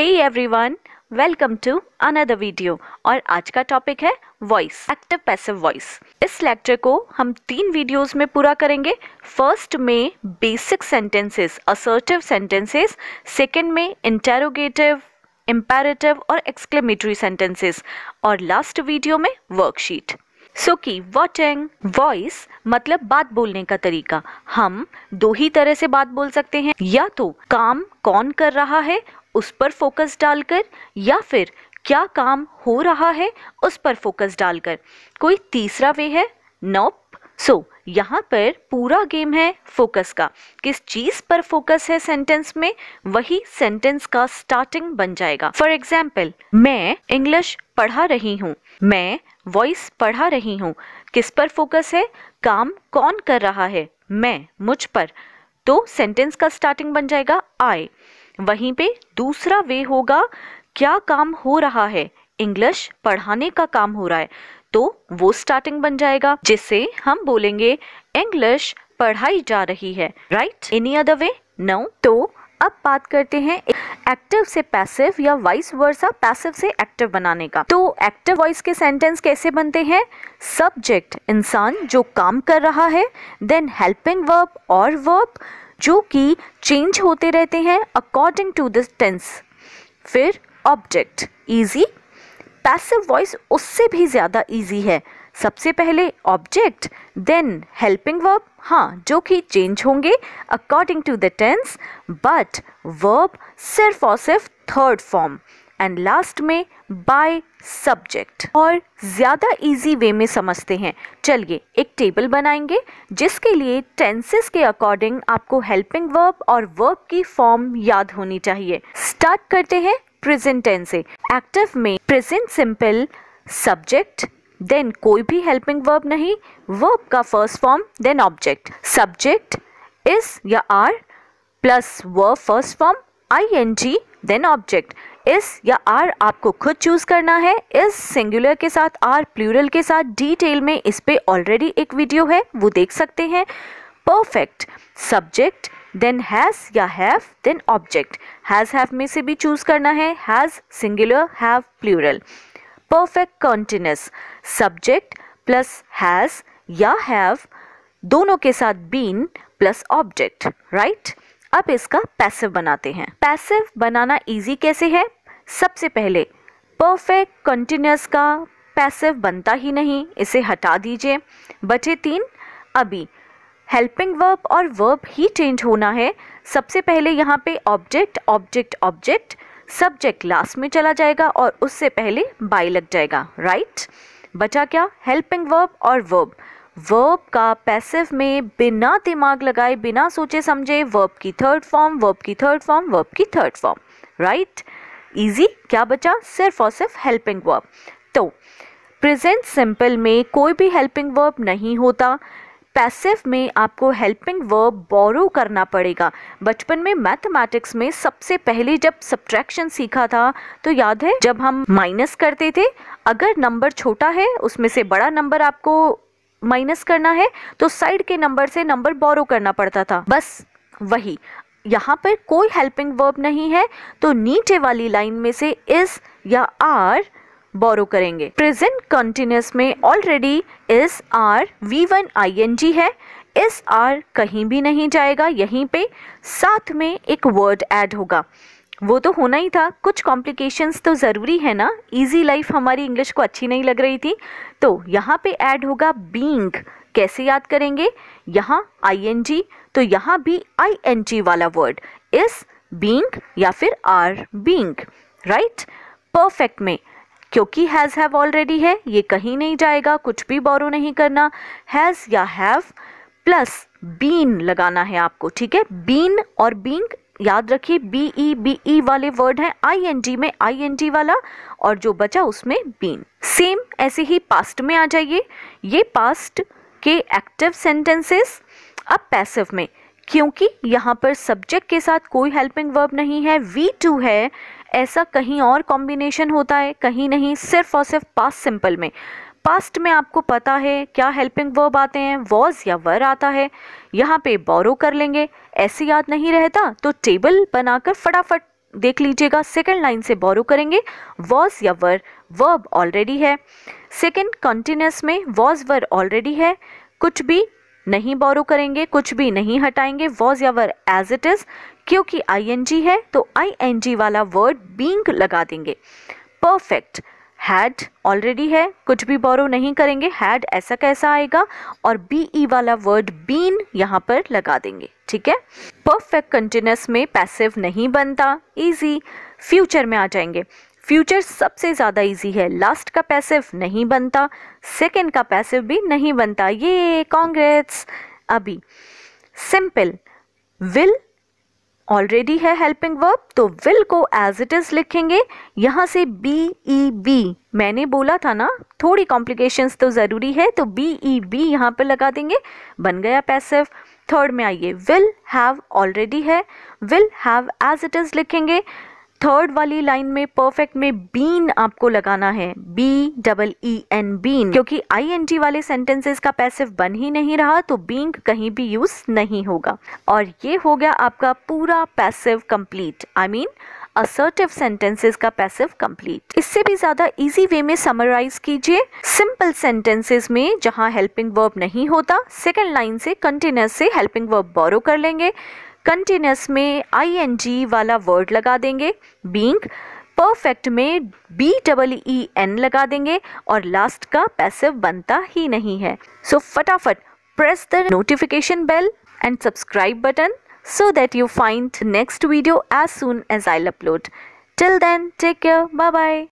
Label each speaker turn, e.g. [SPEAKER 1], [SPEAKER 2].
[SPEAKER 1] Hey everyone welcome to another video और आज का टॉपिक है वॉइस एक्टिव पैसिव वॉइस इस लेक्चर को हम तीन वीडियोस में पूरा करेंगे फर्स्ट में basic sentences assertive sentences second में इंटेरोगेटिव इम्पेरेटिव और एक्सक्लेमेटरी सेंटेंसेस और लास्ट वीडियो में worksheet so keep watching voice मतलब बात बोलने का तरीका हम दो ही तरह से बात बोल सकते हैं या तो काम कौन कर रहा है उस पर फोकस डालकर या फिर क्या काम हो रहा है उस पर फोकस डालकर कोई तीसरा वे है नोप सो so, यहाँ पर पूरा गेम है फोकस का किस चीज पर फोकस है सेंटेंस में वही सेंटेंस का स्टार्टिंग बन जाएगा फॉर एग्जाम्पल मैं इंग्लिश पढ़ा रही हूँ मैं वॉइस पढ़ा रही हूँ किस पर फोकस है काम कौन कर रहा है मैं मुझ पर तो सेंटेंस का स्टार्टिंग बन जाएगा आई वहीं पे दूसरा वे होगा क्या काम हो रहा है इंग्लिश पढ़ाने का काम हो रहा है तो वो स्टार्टिंग बन जाएगा जिससे हम बोलेंगे इंग्लिश पढ़ाई जा रही है right any other way no तो अब बात करते हैं एक्टिव से पैसिव या वाइस वर्सा पैसिव से एक्टिव बनाने का तो एक्टिव वॉइस के सेंटेंस कैसे बनते हैं सब्जेक्ट इंसान जो काम कर रहा है देन हेल्पिंग वर्ब और वर्ब जो कि चेंज होते रहते हैं अकॉर्डिंग टू दिस टेंस फिर ऑब्जेक्ट ईजी पैसिव वॉइस उससे भी ज़्यादा ईजी है सबसे पहले ऑब्जेक्ट देन हेल्पिंग वर्ब हाँ जो कि चेंज होंगे according to the tense but verb सिर्फ और सिर्फ थर्ड फॉर्म एंड लास्ट में बाय सब्जेक्ट और ज़्यादा इजी वे में समझते हैं चलिए एक टेबल बनाएंगे जिसके लिए टेंसेस के अकॉर्डिंग आपको हेल्पिंग वर्ब और वर्ब की फॉर्म याद होनी चाहिए स्टार्ट करते हैं प्रेजेंट टेंस से एक्टिव में प्रेजेंट सिंपल सब्जेक्ट देन कोई भी हेल्पिंग वर्ब नहीं वर्ब का first form then object subject is या are plus verb first form I N G then object is या आर आपको खुद चूज करना है इस सिंगुलर के साथ आर प्लूरल के साथ डिटेल में इस पे ऑलरेडी एक वीडियो है वो देख सकते हैं परफेक्ट सब्जेक्ट देन हैज़ या have then object has have में से भी चूज करना है has singular have plural perfect continuous subject plus has या हैव दोनों के साथ बीन प्लस ऑब्जेक्ट राइट अब इसका पैसिव बनाते हैं पैसिव बनाना इजी कैसे है सबसे पहले परफेक्ट कंटिन्यूस का पैसिव बनता ही नहीं इसे हटा दीजिए बचे तीन अभी हेल्पिंग वर्ब और वर्ब ही चेंज होना है सबसे पहले यहाँ पे object object object subject last में चला जाएगा और उससे पहले बाई लग जाएगा राइट बचा क्या हेल्पिंग वर्ब और वर्ब वर्ब का पैसिव में बिना दिमाग लगाए बिना सोचे समझे वर्ब की थर्ड फॉर्म वर्ब की थर्ड फॉर्म वर्ब की third form right right? Easy क्या बचा सिर्फ और सिर्फ हेल्पिंग वर्ब तो प्रेजेंट सिंपल में कोई भी हेल्पिंग वर्ब नहीं होता पैसिव में आपको हेल्पिंग वर्ब बोरो करना पड़ेगा बचपन में मैथमेटिक्स में सबसे पहले जब सब्ट्रैक्शन सीखा था तो याद है जब हम माइनस करते थे अगर नंबर छोटा है उसमें से बड़ा नंबर आपको माइनस करना है तो साइड के नंबर से नंबर बोरो करना पड़ता था बस वही यहाँ पर कोई हेल्पिंग वर्ब नहीं है तो नीचे वाली लाइन में से इस या आर बोरो करेंगे प्रेजेंट कंटिन्यूस में already is are V one I N G है इस आर कहीं भी नहीं जाएगा यहीं पे साथ में एक वर्ड ऐड होगा वो तो होना ही था कुछ कॉम्प्लिकेशंस तो ज़रूरी है ना इजी लाइफ हमारी इंग्लिश को अच्छी नहीं लग रही थी तो यहाँ पे ऐड होगा बींग कैसे याद करेंगे यहाँ आई तो यहाँ भी आई वाला वर्ड इस बींग या फिर आर बींग राइट परफेक्ट में क्योंकि हैज़ हैव ऑलरेडी है ये कहीं नहीं जाएगा कुछ भी बोरो नहीं करना हैज़ या हैव प्लस बीन लगाना है आपको ठीक है बीन और बींग याद रखिए बी ई बी ई वाले वर्ड हैं आई एन जी में आई एन जी वाला और जो बचा उसमें बीन सेम ऐसे ही पास्ट में आ जाइए ये पास्ट के एक्टिव सेंटेंसेस अब पैसिव में क्योंकि यहाँ पर सब्जेक्ट के साथ कोई हेल्पिंग वर्ब नहीं है वी टू है ऐसा कहीं और कॉम्बिनेशन होता है कहीं नहीं सिर्फ और सिर्फ पास सिंपल में पास्ट में आपको पता है क्या हेल्पिंग वर्ब आते हैं वॉज या वर आता है यहाँ पे बोरो कर लेंगे ऐसे याद नहीं रहता तो टेबल बनाकर फटाफट देख लीजिएगा सेकेंड लाइन से बोरो करेंगे वॉज या वर वर्ब ऑलरेडी है सेकेंड कंटिन्यूस में वॉज वर ऑलरेडी है कुछ भी नहीं बोरो करेंगे कुछ भी नहीं हटाएंगे वॉज या वर एज इट इज क्योंकि आईएनजी है तो आईएनजी वाला वर्ड बींग लगा देंगे परफेक्ट हैड ऑलरेडी है कुछ भी बोरो नहीं करेंगे हैड ऐसा कैसा आएगा और बी ई वाला वर्ड बीन यहाँ पर लगा देंगे ठीक है परफेक्ट कंटिन्यूस में पैसिव नहीं बनता इजी फ्यूचर में आ जाएंगे फ्यूचर सबसे ज़्यादा इजी है लास्ट का पैसिव नहीं बनता सेकंड का पैसिव भी नहीं बनता ये कांग्रेस अभी सिंपल विल ऑलरेडी है हेल्पिंग वर्ब तो विल को एज इट इज़ लिखेंगे यहाँ से बी ई बी मैंने बोला था ना थोड़ी कॉम्प्लिकेशंस तो ज़रूरी है तो बी ई बी यहाँ पर लगा देंगे बन गया पैसिव थर्ड में आइए विल हैव ऑलरेडी है will have as it is लिखेंगे थर्ड वाली लाइन में परफेक्ट में बीन आपको लगाना है B double E N been क्योंकि आई एन टी वाले सेंटेंसेस का पैसिव बन ही नहीं रहा तो बींग कहीं भी यूज नहीं होगा और ये हो गया आपका पूरा passive complete I mean assertive sentences का पैसिव कंप्लीट इससे भी ज्यादा इजी वे में समराइज कीजिए सिंपल सेंटेंसेस में जहां हेल्पिंग वर्ब नहीं होता सेकेंड लाइन से कंटिन्यूस से हेल्पिंग वर्ब बोरो कर लेंगे कंटिन्यूस में आई वाला वर्ड लगा देंगे बींग परफेक्ट में बी डबल ई एन लगा देंगे और लास्ट का पैसिव बनता ही नहीं है सो so, फटाफट press the notification bell and subscribe button so that you find next video as soon as I upload till then take care bye bye